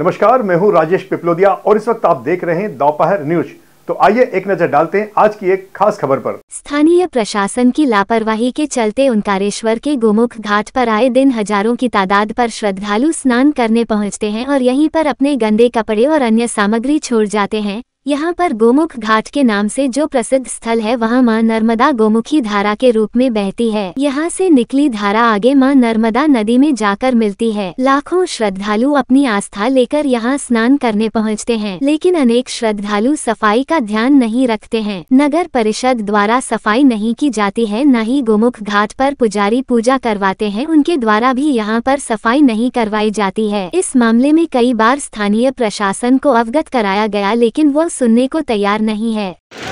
नमस्कार मैं हूं राजेश पिपलोदिया और इस वक्त आप देख रहे हैं दोपहर न्यूज तो आइए एक नजर डालते हैं आज की एक खास खबर पर स्थानीय प्रशासन की लापरवाही के चलते ओंकारेश्वर के गोमुख घाट पर आए दिन हजारों की तादाद पर श्रद्धालु स्नान करने पहुंचते हैं और यहीं पर अपने गंदे कपड़े और अन्य सामग्री छोड़ जाते हैं यहाँ पर गोमुख घाट के नाम से जो प्रसिद्ध स्थल है वहाँ माँ नर्मदा गोमुखी धारा के रूप में बहती है यहाँ से निकली धारा आगे माँ नर्मदा नदी में जाकर मिलती है लाखों श्रद्धालु अपनी आस्था लेकर यहाँ स्नान करने पहुँचते हैं लेकिन अनेक श्रद्धालु सफाई का ध्यान नहीं रखते हैं नगर परिषद द्वारा सफाई नहीं की जाती है न ही गोमुख घाट पर पुजारी पूजा करवाते हैं उनके द्वारा भी यहाँ पर सफाई नहीं करवाई जाती है इस मामले में कई बार स्थानीय प्रशासन को अवगत कराया गया लेकिन वो सुनने को तैयार नहीं है